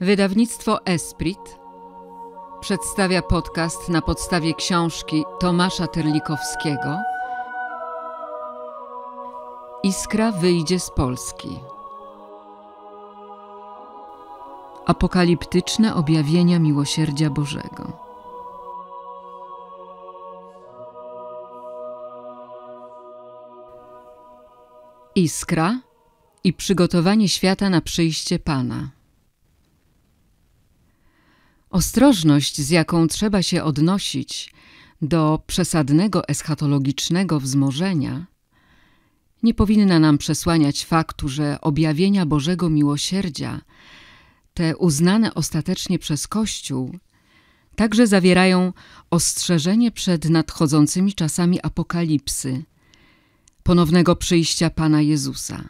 Wydawnictwo Esprit przedstawia podcast na podstawie książki Tomasza Terlikowskiego Iskra wyjdzie z Polski. Apokaliptyczne objawienia miłosierdzia Bożego. Iskra i przygotowanie świata na przyjście Pana. Ostrożność, z jaką trzeba się odnosić do przesadnego eschatologicznego wzmożenia, nie powinna nam przesłaniać faktu, że objawienia Bożego miłosierdzia, te uznane ostatecznie przez Kościół, także zawierają ostrzeżenie przed nadchodzącymi czasami apokalipsy, ponownego przyjścia Pana Jezusa.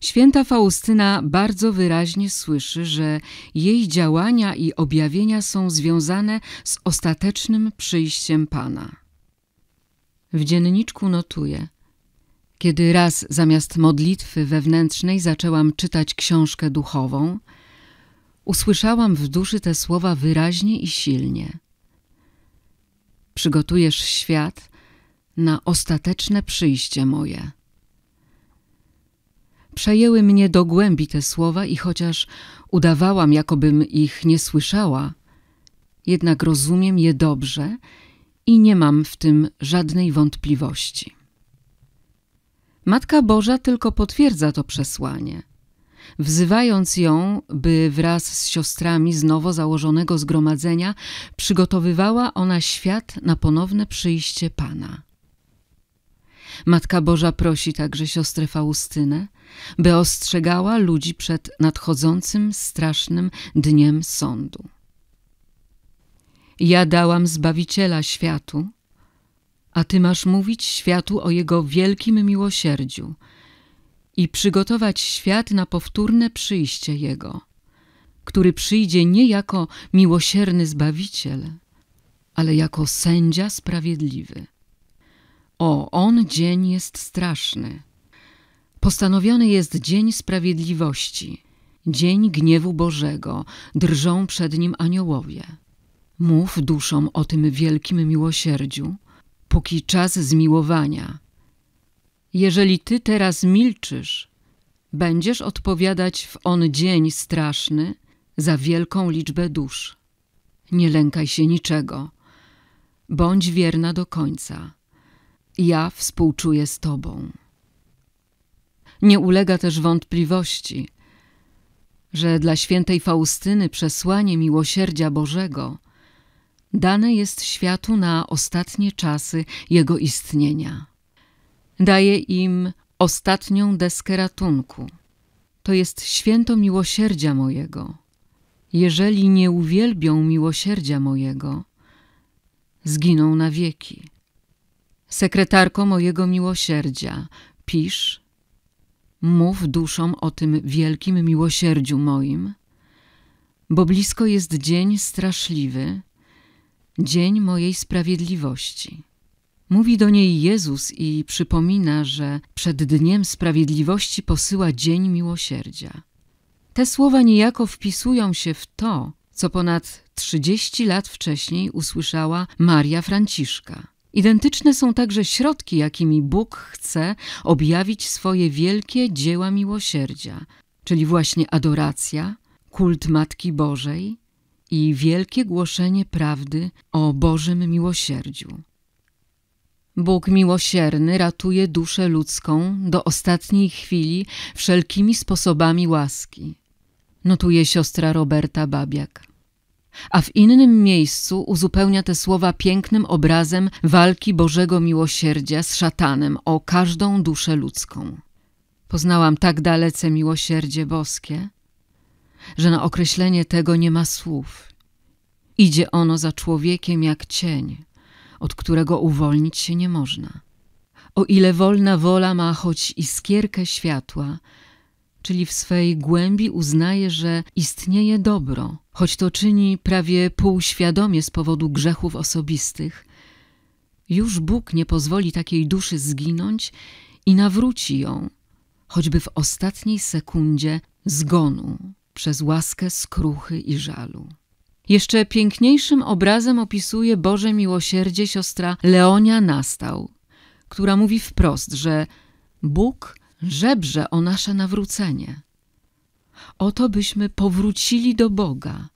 Święta Faustyna bardzo wyraźnie słyszy, że jej działania i objawienia są związane z ostatecznym przyjściem Pana. W dzienniczku notuje: Kiedy raz zamiast modlitwy wewnętrznej zaczęłam czytać książkę duchową, usłyszałam w duszy te słowa wyraźnie i silnie. Przygotujesz świat na ostateczne przyjście moje. Przejęły mnie do głębi te słowa i chociaż udawałam, jakobym ich nie słyszała, jednak rozumiem je dobrze i nie mam w tym żadnej wątpliwości. Matka Boża tylko potwierdza to przesłanie, wzywając ją, by wraz z siostrami z nowo założonego zgromadzenia przygotowywała ona świat na ponowne przyjście Pana. Matka Boża prosi także siostrę Faustynę, by ostrzegała ludzi przed nadchodzącym strasznym dniem sądu. Ja dałam Zbawiciela światu, a ty masz mówić światu o jego wielkim miłosierdziu i przygotować świat na powtórne przyjście jego, który przyjdzie nie jako miłosierny Zbawiciel, ale jako sędzia sprawiedliwy. O, on dzień jest straszny. Postanowiony jest dzień sprawiedliwości, dzień gniewu Bożego, drżą przed nim aniołowie. Mów duszom o tym wielkim miłosierdziu, póki czas zmiłowania. Jeżeli ty teraz milczysz, będziesz odpowiadać w on dzień straszny za wielką liczbę dusz. Nie lękaj się niczego. Bądź wierna do końca ja współczuję z Tobą. Nie ulega też wątpliwości, że dla świętej Faustyny przesłanie miłosierdzia Bożego dane jest światu na ostatnie czasy jego istnienia. Daje im ostatnią deskę ratunku. To jest święto miłosierdzia mojego. Jeżeli nie uwielbią miłosierdzia mojego, zginą na wieki sekretarko mojego miłosierdzia, pisz, mów duszą o tym wielkim miłosierdziu moim, bo blisko jest dzień straszliwy, dzień mojej sprawiedliwości. Mówi do niej Jezus i przypomina, że przed dniem sprawiedliwości posyła dzień miłosierdzia. Te słowa niejako wpisują się w to, co ponad 30 lat wcześniej usłyszała Maria Franciszka. Identyczne są także środki, jakimi Bóg chce objawić swoje wielkie dzieła miłosierdzia, czyli właśnie adoracja, kult Matki Bożej i wielkie głoszenie prawdy o Bożym miłosierdziu. Bóg miłosierny ratuje duszę ludzką do ostatniej chwili wszelkimi sposobami łaski. Notuje siostra Roberta Babiak a w innym miejscu uzupełnia te słowa pięknym obrazem walki Bożego miłosierdzia z szatanem o każdą duszę ludzką. Poznałam tak dalece miłosierdzie boskie, że na określenie tego nie ma słów. Idzie ono za człowiekiem jak cień, od którego uwolnić się nie można. O ile wolna wola ma choć iskierkę światła, czyli w swej głębi uznaje, że istnieje dobro – choć to czyni prawie półświadomie z powodu grzechów osobistych, już Bóg nie pozwoli takiej duszy zginąć i nawróci ją, choćby w ostatniej sekundzie zgonu przez łaskę skruchy i żalu. Jeszcze piękniejszym obrazem opisuje Boże miłosierdzie siostra Leonia Nastał, która mówi wprost, że Bóg żebrze o nasze nawrócenie o to, byśmy powrócili do Boga.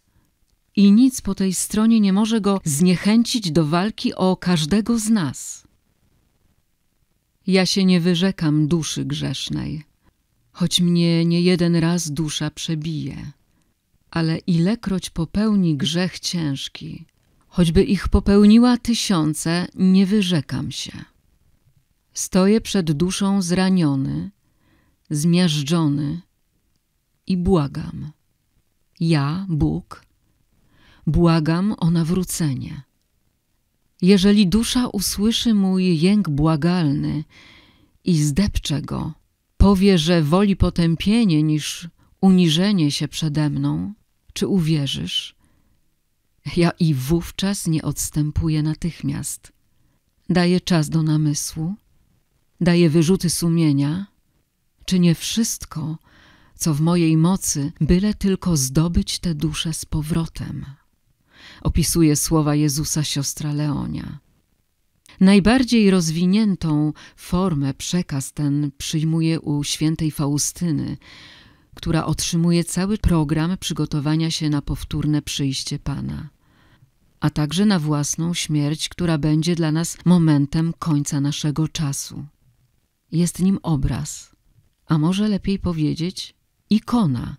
I nic po tej stronie nie może go zniechęcić do walki o każdego z nas. Ja się nie wyrzekam duszy grzesznej, choć mnie nie jeden raz dusza przebije. Ale ilekroć popełni grzech ciężki, choćby ich popełniła tysiące, nie wyrzekam się. Stoję przed duszą zraniony, zmiażdżony, i błagam. Ja, Bóg, błagam o nawrócenie. Jeżeli dusza usłyszy mój jęk błagalny i zdepcze go, powie, że woli potępienie niż uniżenie się przede mną, czy uwierzysz? Ja i wówczas nie odstępuję natychmiast. Daję czas do namysłu, daję wyrzuty sumienia, czy nie wszystko, co w mojej mocy, byle tylko zdobyć tę duszę z powrotem. Opisuje słowa Jezusa siostra Leonia. Najbardziej rozwiniętą formę przekaz ten przyjmuje u świętej Faustyny, która otrzymuje cały program przygotowania się na powtórne przyjście Pana, a także na własną śmierć, która będzie dla nas momentem końca naszego czasu. Jest nim obraz, a może lepiej powiedzieć ikona,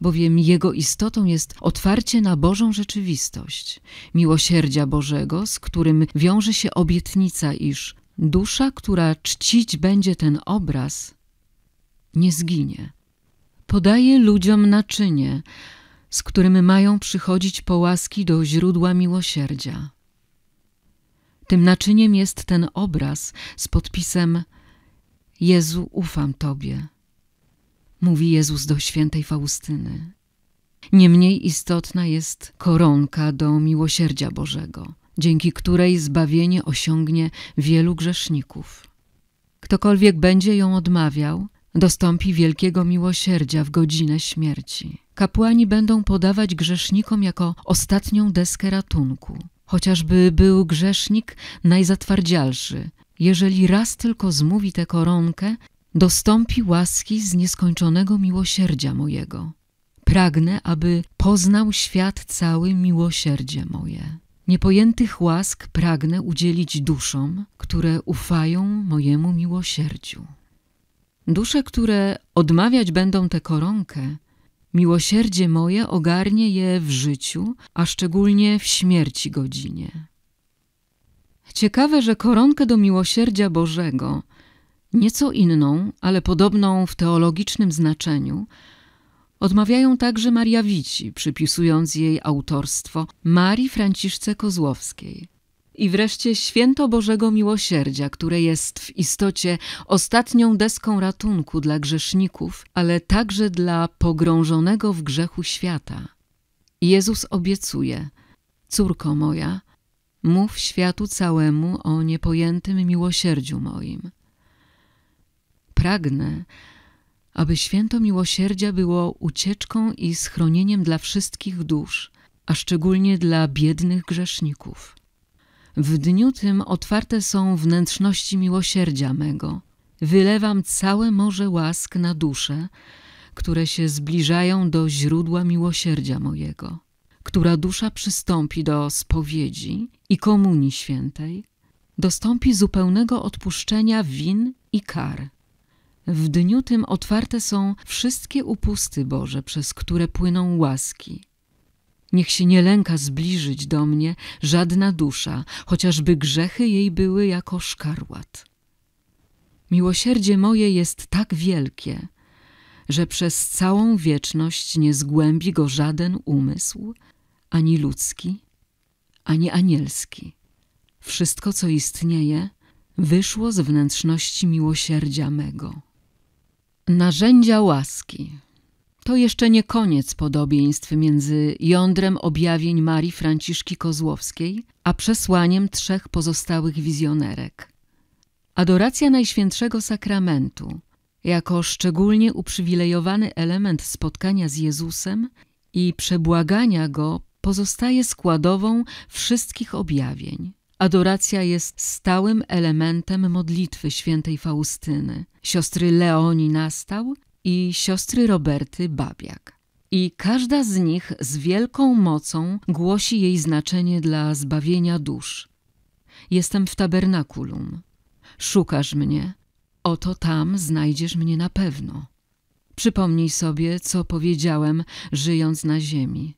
bowiem jego istotą jest otwarcie na Bożą rzeczywistość, miłosierdzia Bożego, z którym wiąże się obietnica, iż dusza, która czcić będzie ten obraz, nie zginie. Podaje ludziom naczynie, z którym mają przychodzić po łaski do źródła miłosierdzia. Tym naczyniem jest ten obraz z podpisem Jezu, ufam Tobie mówi Jezus do świętej Faustyny. Niemniej istotna jest koronka do miłosierdzia Bożego, dzięki której zbawienie osiągnie wielu grzeszników. Ktokolwiek będzie ją odmawiał, dostąpi wielkiego miłosierdzia w godzinę śmierci. Kapłani będą podawać grzesznikom jako ostatnią deskę ratunku. Chociażby był grzesznik najzatwardzialszy, jeżeli raz tylko zmówi tę koronkę, dostąpi łaski z nieskończonego miłosierdzia mojego. Pragnę, aby poznał świat cały miłosierdzie moje. Niepojętych łask pragnę udzielić duszom, które ufają mojemu miłosierdziu. Dusze, które odmawiać będą tę koronkę, miłosierdzie moje ogarnie je w życiu, a szczególnie w śmierci godzinie. Ciekawe, że koronkę do miłosierdzia Bożego – nieco inną, ale podobną w teologicznym znaczeniu, odmawiają także Mariawici, przypisując jej autorstwo Marii Franciszce Kozłowskiej. I wreszcie święto Bożego Miłosierdzia, które jest w istocie ostatnią deską ratunku dla grzeszników, ale także dla pogrążonego w grzechu świata. Jezus obiecuje: Córko moja, mów światu całemu o niepojętym miłosierdziu moim pragnę, aby święto miłosierdzia było ucieczką i schronieniem dla wszystkich dusz, a szczególnie dla biednych grzeszników. W dniu tym otwarte są wnętrzności miłosierdzia mego. Wylewam całe morze łask na dusze, które się zbliżają do źródła miłosierdzia mojego, która dusza przystąpi do spowiedzi i komunii świętej, dostąpi zupełnego odpuszczenia win i kar w dniu tym otwarte są wszystkie upusty Boże, przez które płyną łaski. Niech się nie lęka zbliżyć do mnie żadna dusza, chociażby grzechy jej były jako szkarłat. Miłosierdzie moje jest tak wielkie, że przez całą wieczność nie zgłębi go żaden umysł, ani ludzki, ani anielski. Wszystko, co istnieje, wyszło z wnętrzności miłosierdzia mego. Narzędzia łaski. To jeszcze nie koniec podobieństw między jądrem objawień Marii Franciszki Kozłowskiej a przesłaniem trzech pozostałych wizjonerek. Adoracja Najświętszego Sakramentu jako szczególnie uprzywilejowany element spotkania z Jezusem i przebłagania Go pozostaje składową wszystkich objawień. Adoracja jest stałym elementem modlitwy świętej Faustyny, siostry Leoni Nastał i siostry Roberty Babiak. I każda z nich z wielką mocą głosi jej znaczenie dla zbawienia dusz. Jestem w tabernakulum. Szukasz mnie. Oto tam znajdziesz mnie na pewno. Przypomnij sobie, co powiedziałem, żyjąc na ziemi.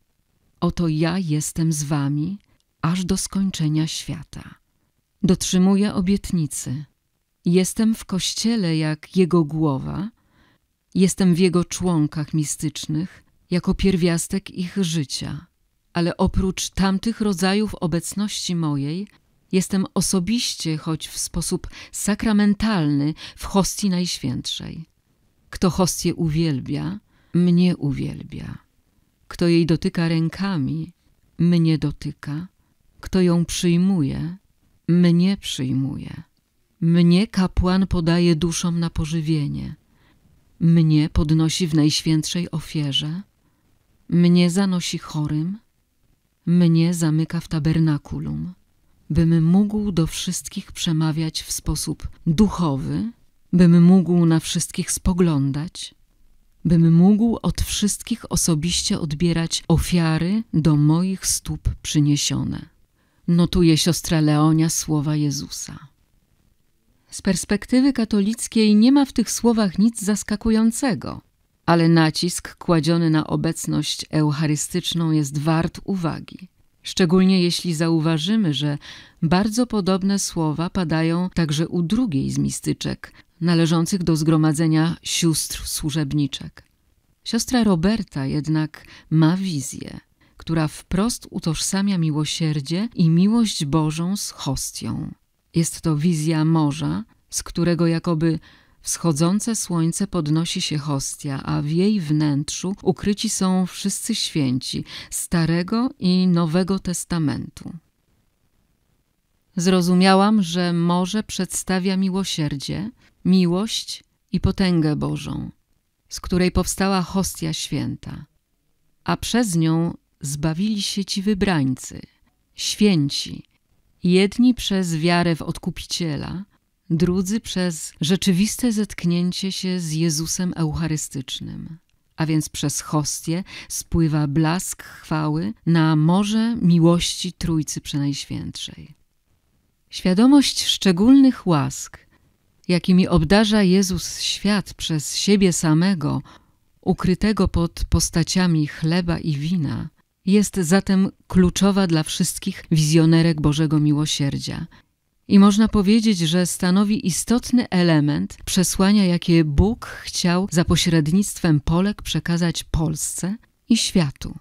Oto ja jestem z wami aż do skończenia świata. Dotrzymuję obietnicy. Jestem w Kościele jak Jego głowa, jestem w Jego członkach mistycznych, jako pierwiastek ich życia. Ale oprócz tamtych rodzajów obecności mojej, jestem osobiście, choć w sposób sakramentalny, w hostii najświętszej. Kto hostię uwielbia, mnie uwielbia. Kto jej dotyka rękami, mnie dotyka kto ją przyjmuje, mnie przyjmuje. Mnie kapłan podaje duszom na pożywienie. Mnie podnosi w najświętszej ofierze. Mnie zanosi chorym. Mnie zamyka w tabernakulum. Bym mógł do wszystkich przemawiać w sposób duchowy, bym mógł na wszystkich spoglądać, bym mógł od wszystkich osobiście odbierać ofiary do moich stóp przyniesione notuje siostra Leonia słowa Jezusa. Z perspektywy katolickiej nie ma w tych słowach nic zaskakującego, ale nacisk kładziony na obecność eucharystyczną jest wart uwagi. Szczególnie jeśli zauważymy, że bardzo podobne słowa padają także u drugiej z mistyczek, należących do zgromadzenia sióstr służebniczek. Siostra Roberta jednak ma wizję, która wprost utożsamia miłosierdzie i miłość Bożą z hostią. Jest to wizja morza, z którego jakoby wschodzące słońce podnosi się hostia, a w jej wnętrzu ukryci są wszyscy święci Starego i Nowego Testamentu. Zrozumiałam, że morze przedstawia miłosierdzie, miłość i potęgę Bożą, z której powstała hostia święta, a przez nią zbawili się ci wybrańcy, święci, jedni przez wiarę w Odkupiciela, drudzy przez rzeczywiste zetknięcie się z Jezusem Eucharystycznym. A więc przez hostię spływa blask chwały na morze miłości Trójcy Przenajświętszej. Świadomość szczególnych łask, jakimi obdarza Jezus świat przez siebie samego, ukrytego pod postaciami chleba i wina, jest zatem kluczowa dla wszystkich wizjonerek Bożego Miłosierdzia. I można powiedzieć, że stanowi istotny element przesłania, jakie Bóg chciał za pośrednictwem Polek przekazać Polsce i światu.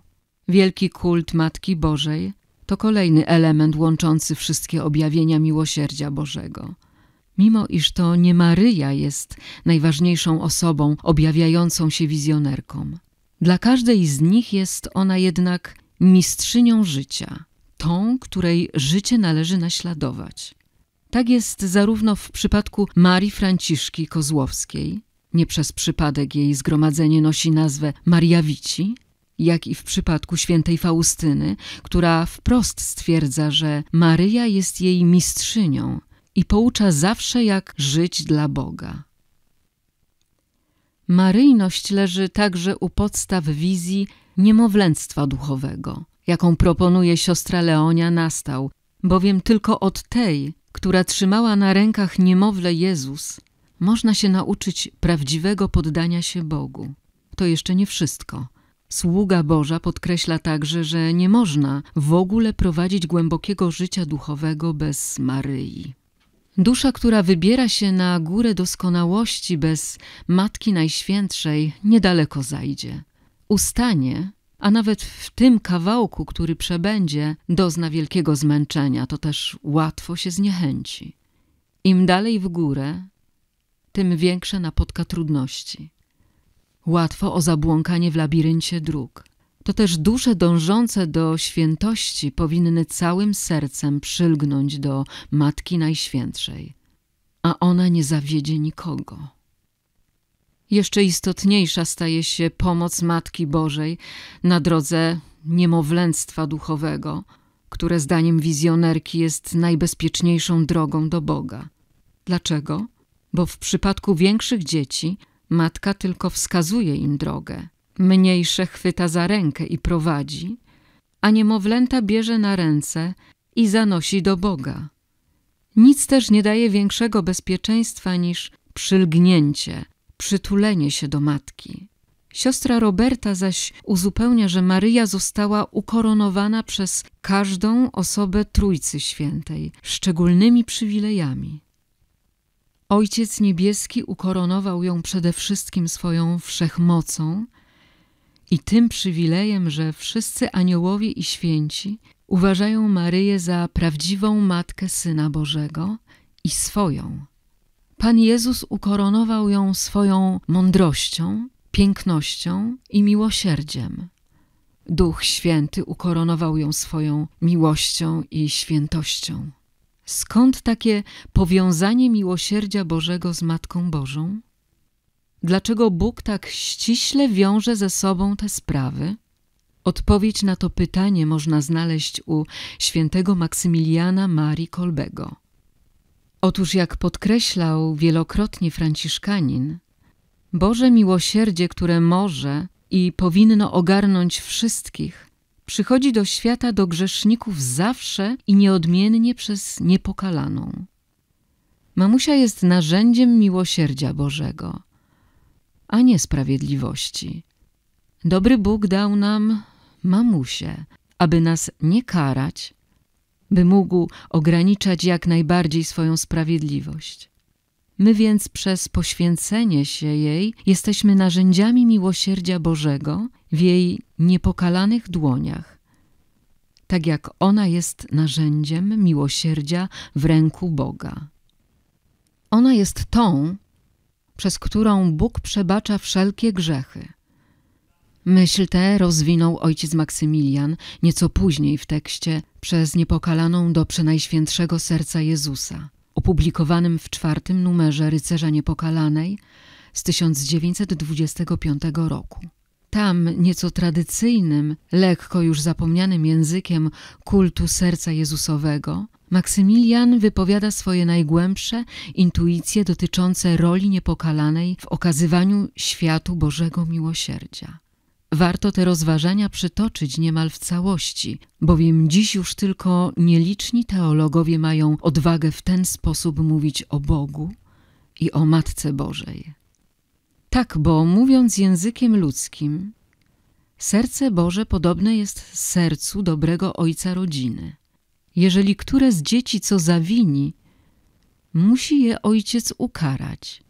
Wielki kult Matki Bożej to kolejny element łączący wszystkie objawienia miłosierdzia Bożego. Mimo iż to nie Maryja jest najważniejszą osobą objawiającą się wizjonerkom. Dla każdej z nich jest ona jednak mistrzynią życia, tą, której życie należy naśladować. Tak jest zarówno w przypadku Marii Franciszki Kozłowskiej, nie przez przypadek jej zgromadzenie nosi nazwę Mariawici, jak i w przypadku świętej Faustyny, która wprost stwierdza, że Maryja jest jej mistrzynią i poucza zawsze, jak żyć dla Boga. Maryjność leży także u podstaw wizji niemowlęctwa duchowego, jaką proponuje siostra Leonia Nastał, bowiem tylko od tej, która trzymała na rękach niemowlę Jezus, można się nauczyć prawdziwego poddania się Bogu. To jeszcze nie wszystko. Sługa Boża podkreśla także, że nie można w ogóle prowadzić głębokiego życia duchowego bez Maryi. Dusza, która wybiera się na górę doskonałości bez Matki Najświętszej, niedaleko zajdzie. Ustanie, a nawet w tym kawałku, który przebędzie, dozna wielkiego zmęczenia, to też łatwo się zniechęci. Im dalej w górę, tym większe napotka trudności. Łatwo o zabłąkanie w labiryncie dróg to też dusze dążące do świętości powinny całym sercem przylgnąć do Matki Najświętszej, a ona nie zawiedzie nikogo. Jeszcze istotniejsza staje się pomoc Matki Bożej na drodze niemowlęctwa duchowego, które zdaniem wizjonerki jest najbezpieczniejszą drogą do Boga. Dlaczego? Bo w przypadku większych dzieci matka tylko wskazuje im drogę, Mniejsze chwyta za rękę i prowadzi, a niemowlęta bierze na ręce i zanosi do Boga. Nic też nie daje większego bezpieczeństwa niż przylgnięcie, przytulenie się do matki. Siostra Roberta zaś uzupełnia, że Maryja została ukoronowana przez każdą osobę Trójcy Świętej szczególnymi przywilejami. Ojciec Niebieski ukoronował ją przede wszystkim swoją wszechmocą i tym przywilejem, że wszyscy aniołowie i święci uważają Maryję za prawdziwą matkę Syna Bożego i swoją. Pan Jezus ukoronował ją swoją mądrością, pięknością i miłosierdziem. Duch Święty ukoronował ją swoją miłością i świętością. Skąd takie powiązanie miłosierdzia Bożego z Matką Bożą? Dlaczego Bóg tak ściśle wiąże ze sobą te sprawy? Odpowiedź na to pytanie można znaleźć u świętego Maksymiliana Marii Kolbego. Otóż, jak podkreślał wielokrotnie Franciszkanin, Boże miłosierdzie, które może i powinno ogarnąć wszystkich, przychodzi do świata do grzeszników zawsze i nieodmiennie przez niepokalaną. Mamusia jest narzędziem miłosierdzia Bożego a nie sprawiedliwości. Dobry Bóg dał nam mamusię, aby nas nie karać, by mógł ograniczać jak najbardziej swoją sprawiedliwość. My więc przez poświęcenie się jej jesteśmy narzędziami miłosierdzia Bożego w jej niepokalanych dłoniach, tak jak ona jest narzędziem miłosierdzia w ręku Boga. Ona jest tą, przez którą Bóg przebacza wszelkie grzechy. Myśl tę rozwinął ojciec Maksymilian nieco później w tekście przez niepokalaną do Przenajświętszego Serca Jezusa, opublikowanym w czwartym numerze Rycerza Niepokalanej z 1925 roku. Tam, nieco tradycyjnym, lekko już zapomnianym językiem kultu Serca Jezusowego, Maksymilian wypowiada swoje najgłębsze intuicje dotyczące roli niepokalanej w okazywaniu światu Bożego miłosierdzia. Warto te rozważania przytoczyć niemal w całości, bowiem dziś już tylko nieliczni teologowie mają odwagę w ten sposób mówić o Bogu i o Matce Bożej. Tak, bo mówiąc językiem ludzkim, serce Boże podobne jest sercu dobrego ojca rodziny. Jeżeli które z dzieci co zawini, musi je ojciec ukarać,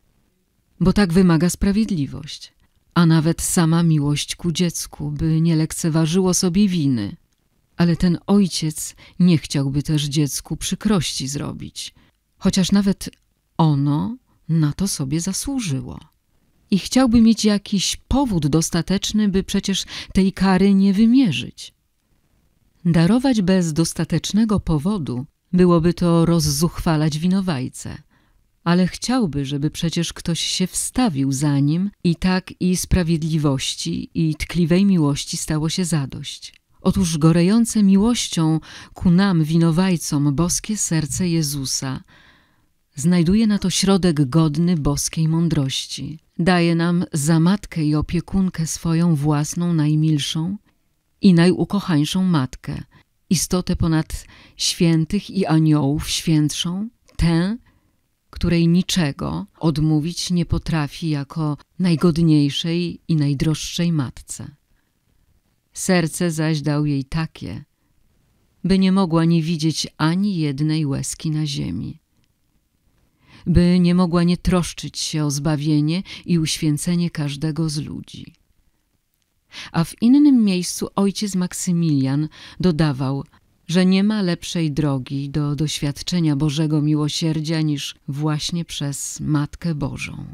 bo tak wymaga sprawiedliwość, a nawet sama miłość ku dziecku, by nie lekceważyło sobie winy. Ale ten ojciec nie chciałby też dziecku przykrości zrobić, chociaż nawet ono na to sobie zasłużyło. I chciałby mieć jakiś powód dostateczny, by przecież tej kary nie wymierzyć. Darować bez dostatecznego powodu byłoby to rozzuchwalać winowajcę, ale chciałby, żeby przecież ktoś się wstawił za nim i tak i sprawiedliwości i tkliwej miłości stało się zadość. Otóż gorejące miłością ku nam winowajcom boskie serce Jezusa znajduje na to środek godny boskiej mądrości. Daje nam za matkę i opiekunkę swoją własną najmilszą i najukochańszą matkę, istotę ponad świętych i aniołów świętszą, tę, której niczego odmówić nie potrafi jako najgodniejszej i najdroższej matce. Serce zaś dał jej takie, by nie mogła nie widzieć ani jednej łezki na ziemi, by nie mogła nie troszczyć się o zbawienie i uświęcenie każdego z ludzi a w innym miejscu ojciec Maksymilian dodawał, że nie ma lepszej drogi do doświadczenia Bożego miłosierdzia niż właśnie przez Matkę Bożą.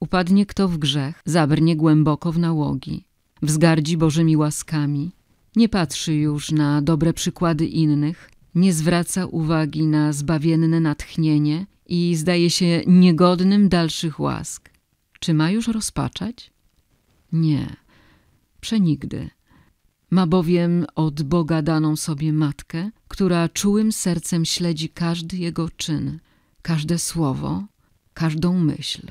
Upadnie kto w grzech, zabrnie głęboko w nałogi, wzgardzi Bożymi łaskami, nie patrzy już na dobre przykłady innych, nie zwraca uwagi na zbawienne natchnienie i zdaje się niegodnym dalszych łask. Czy ma już rozpaczać? Nie przenigdy. Ma bowiem od Boga daną sobie matkę, która czułym sercem śledzi każdy jego czyn, każde słowo, każdą myśl.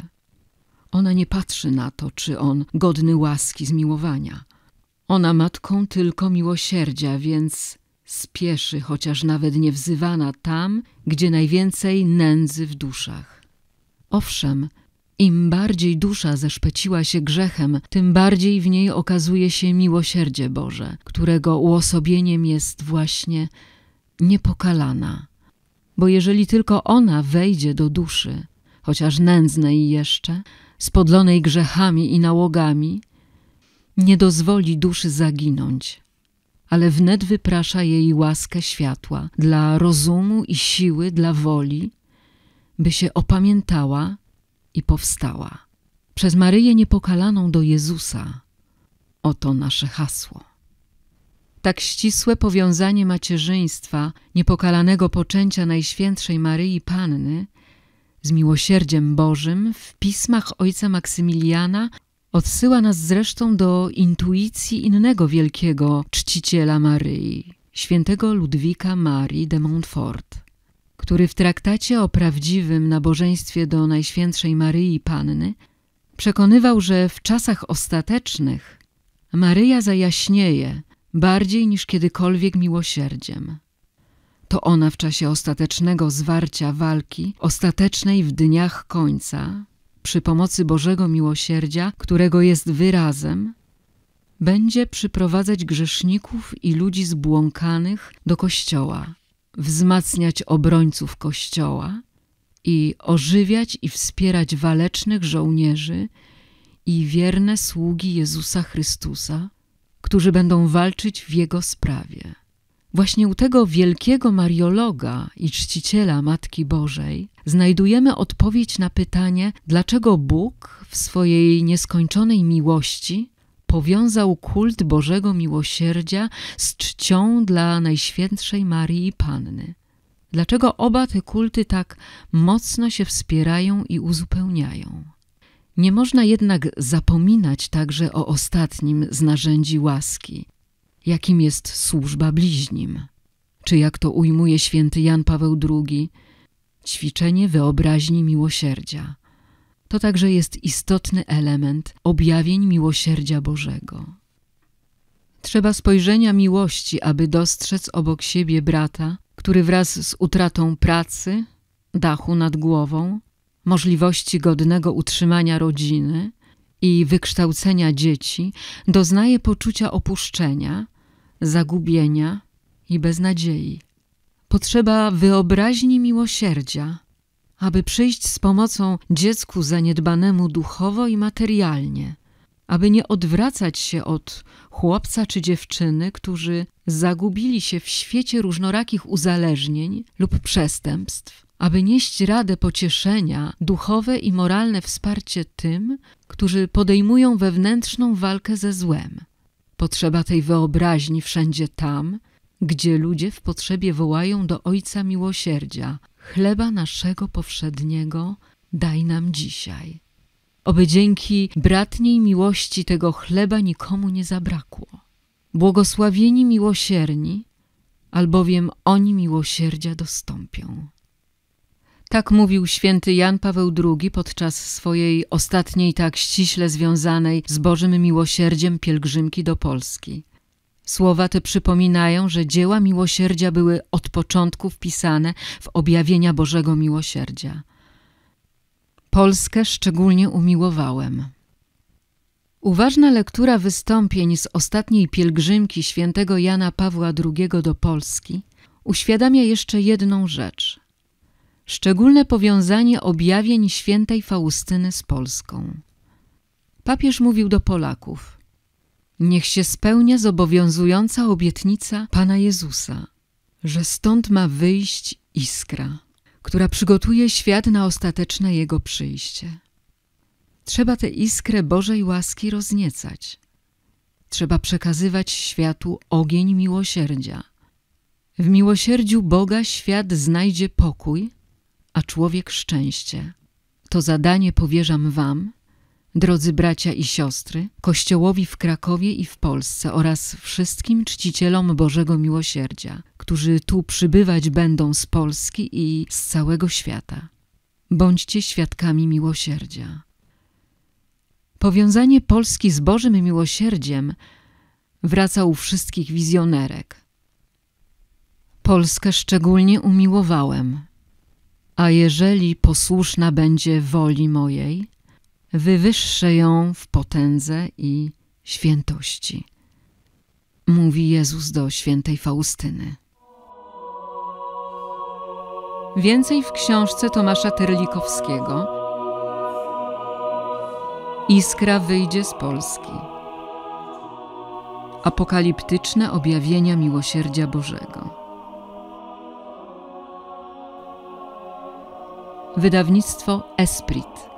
Ona nie patrzy na to, czy on godny łaski zmiłowania. Ona matką tylko miłosierdzia, więc spieszy, chociaż nawet nie wzywana tam, gdzie najwięcej nędzy w duszach. Owszem, im bardziej dusza zeszpeciła się grzechem, tym bardziej w niej okazuje się miłosierdzie Boże, którego uosobieniem jest właśnie niepokalana. Bo jeżeli tylko ona wejdzie do duszy, chociaż nędznej jeszcze, spodlonej grzechami i nałogami, nie dozwoli duszy zaginąć, ale wnet wyprasza jej łaskę światła dla rozumu i siły dla woli, by się opamiętała i powstała. Przez Maryję Niepokalaną do Jezusa. Oto nasze hasło. Tak ścisłe powiązanie macierzyństwa, niepokalanego poczęcia Najświętszej Maryi Panny z miłosierdziem Bożym w pismach ojca Maksymiliana odsyła nas zresztą do intuicji innego wielkiego czciciela Maryi, świętego Ludwika Marii de Montfort który w traktacie o prawdziwym nabożeństwie do Najświętszej Maryi Panny przekonywał, że w czasach ostatecznych Maryja zajaśnieje bardziej niż kiedykolwiek miłosierdziem. To ona w czasie ostatecznego zwarcia walki, ostatecznej w dniach końca, przy pomocy Bożego miłosierdzia, którego jest wyrazem, będzie przyprowadzać grzeszników i ludzi zbłąkanych do Kościoła wzmacniać obrońców Kościoła i ożywiać i wspierać walecznych żołnierzy i wierne sługi Jezusa Chrystusa, którzy będą walczyć w Jego sprawie. Właśnie u tego wielkiego mariologa i czciciela Matki Bożej znajdujemy odpowiedź na pytanie, dlaczego Bóg w swojej nieskończonej miłości powiązał kult Bożego Miłosierdzia z czcią dla Najświętszej Marii Panny. Dlaczego oba te kulty tak mocno się wspierają i uzupełniają? Nie można jednak zapominać także o ostatnim z narzędzi łaski, jakim jest służba bliźnim, czy jak to ujmuje święty Jan Paweł II, ćwiczenie wyobraźni miłosierdzia. To także jest istotny element objawień miłosierdzia Bożego. Trzeba spojrzenia miłości, aby dostrzec obok siebie brata, który wraz z utratą pracy, dachu nad głową, możliwości godnego utrzymania rodziny i wykształcenia dzieci, doznaje poczucia opuszczenia, zagubienia i beznadziei. Potrzeba wyobraźni miłosierdzia, aby przyjść z pomocą dziecku zaniedbanemu duchowo i materialnie, aby nie odwracać się od chłopca czy dziewczyny, którzy zagubili się w świecie różnorakich uzależnień lub przestępstw, aby nieść radę pocieszenia, duchowe i moralne wsparcie tym, którzy podejmują wewnętrzną walkę ze złem. Potrzeba tej wyobraźni wszędzie tam, gdzie ludzie w potrzebie wołają do Ojca Miłosierdzia, Chleba naszego powszedniego daj nam dzisiaj. Oby dzięki bratniej miłości tego chleba nikomu nie zabrakło. Błogosławieni miłosierni, albowiem oni miłosierdzia dostąpią. Tak mówił święty Jan Paweł II podczas swojej ostatniej tak ściśle związanej z Bożym miłosierdziem pielgrzymki do Polski. Słowa te przypominają, że dzieła miłosierdzia były od początku wpisane w objawienia Bożego miłosierdzia. Polskę szczególnie umiłowałem. Uważna lektura wystąpień z ostatniej pielgrzymki świętego Jana Pawła II do Polski uświadamia jeszcze jedną rzecz. Szczególne powiązanie objawień świętej Faustyny z Polską. Papież mówił do Polaków – Niech się spełnia zobowiązująca obietnica Pana Jezusa, że stąd ma wyjść iskra, która przygotuje świat na ostateczne Jego przyjście. Trzeba tę iskrę Bożej łaski rozniecać. Trzeba przekazywać światu ogień miłosierdzia. W miłosierdziu Boga świat znajdzie pokój, a człowiek szczęście. To zadanie powierzam wam, drodzy bracia i siostry, Kościołowi w Krakowie i w Polsce oraz wszystkim czcicielom Bożego Miłosierdzia, którzy tu przybywać będą z Polski i z całego świata. Bądźcie świadkami miłosierdzia. Powiązanie Polski z Bożym Miłosierdziem wraca u wszystkich wizjonerek. Polskę szczególnie umiłowałem, a jeżeli posłuszna będzie woli mojej, wywyższę ją w potędze i świętości. Mówi Jezus do świętej Faustyny. Więcej w książce Tomasza Terlikowskiego Iskra wyjdzie z Polski. Apokaliptyczne objawienia miłosierdzia Bożego. Wydawnictwo Esprit.